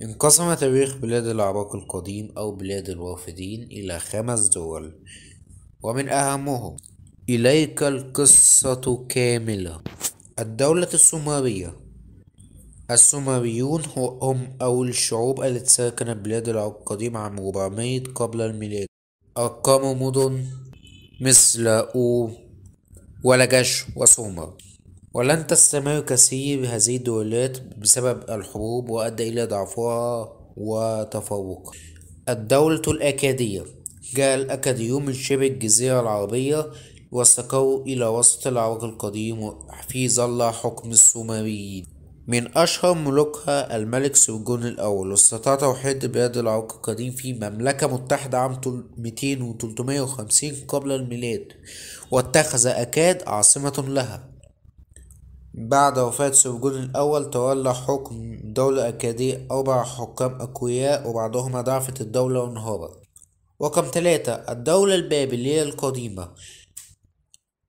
انقسم تاريخ بلاد العراق القديم أو بلاد الوافدين إلى خمس دول ومن أهمهم إليك القصة كاملة الدولة السومرية السومريون هم أول شعوب التي سكنت بلاد العراق القديم عام 400 قبل الميلاد أقاموا مدن مثل أو ولجش وسومر ولن تستمر كثير هذه الدولات بسبب الحروب وأدى إلى ضعفها وتفوقها الدولة الأكادية جاء الأكاديون من شبه الجزيرة العربية واستقروا إلى وسط العراق القديم في ظل حكم السومريين من أشهر ملوكها الملك سرجون الأول واستطاع توحيد بلاد العراق القديم في مملكة متحدة عام 200 و 350 قبل الميلاد واتخذ أكاد عاصمة لها بعد وفاة سوجون الأول تولى حكم دولة أكادية أربع حكام أقوياء وبعضهم ضعفت الدولة وانهارت رقم تلاتة الدولة البابلية القديمة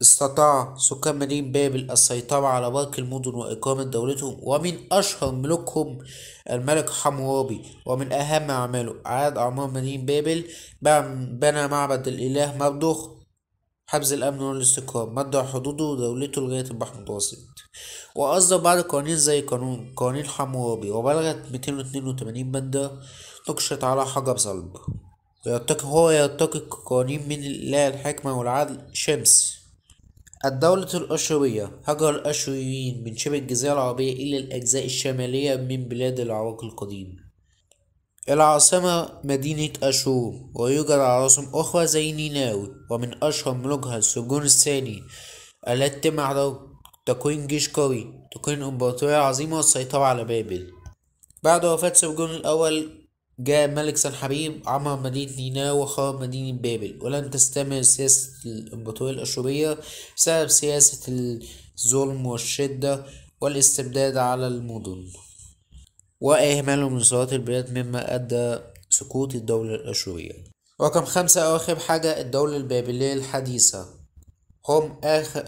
استطاع سكان مدينة بابل السيطرة على باقي المدن وإقامة دولتهم ومن أشهر ملوكهم الملك حمورابي ومن أهم أعماله عاد أعمار مدينة بابل بنى معبد الإله مردوخ حبس الأمن والاستقرار مدع حدوده ودولته لغاية البحر المتوسط وأصدر بعض القوانين زي قانون قوانين حمورابي وبلغت 282 مادة نقشت على حجر صلب ويرتقي هو يرتقي قوانين من الإله الحكمة والعدل شمس الدولة الأشورية هجر الأشوريين من شبه الجزيرة العربية إلى الأجزاء الشمالية من بلاد العراق القديم العاصمة مدينة أشور ويوجد عواصم أخرى زي نيناوي ومن أشهر ملوكها سجون الثاني التي تم تكوين جيش قوي تكوين إمبراطورية عظيمة والسيطرة على بابل بعد وفاة سجون الأول جاء ملك سنحبيب عمر مدينة نيناوي وخرب مدينة بابل ولم تستمر سياسة الإمبراطورية الأشورية بسبب سياسة الظلم والشدة والاستبداد على المدن وإهماله من صلاة البلاد مما أدى سقوط الدولة الأشورية رقم خمسة آخر حاجة الدولة البابلية الحديثة هم آخر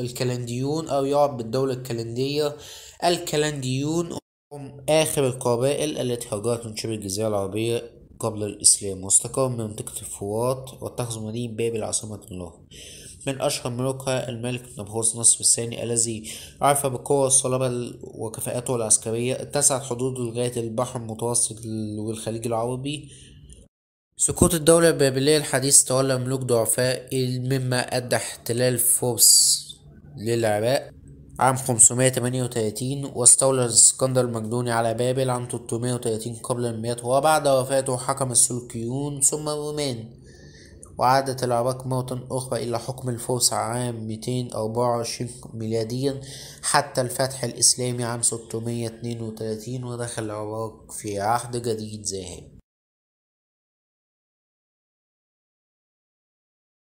الكلنديون أو يعرف بالدولة الكلندية الكلنديون هم آخر القبائل التي هاجرت من شبه الجزيرة العربية قبل الإسلام واستقروا من منطقة الفرات واتخذوا مدينة بابل عاصمة لهم من أشهر ملوكها الملك نبوخذ نصر الثاني الذي عرف بقوة الصلابة وكفاءته العسكرية اتسعت حدوده لغاية البحر المتوسط والخليج العربي سقوط الدولة البابلية الحديث تولى ملوك ضعفاء مما أدى احتلال فورس للعراق عام 538 واستولى الاسكندر المقدوني على بابل عام 330 قبل الميلاد وبعد وفاته حكم السلوكيون ثم الرومان وعادت العراق مرة أخرى إلى حكم الفرس عام 224 ميلاديا حتى الفتح الإسلامي عام 632 ودخل العراق في عهد جديد ذاهب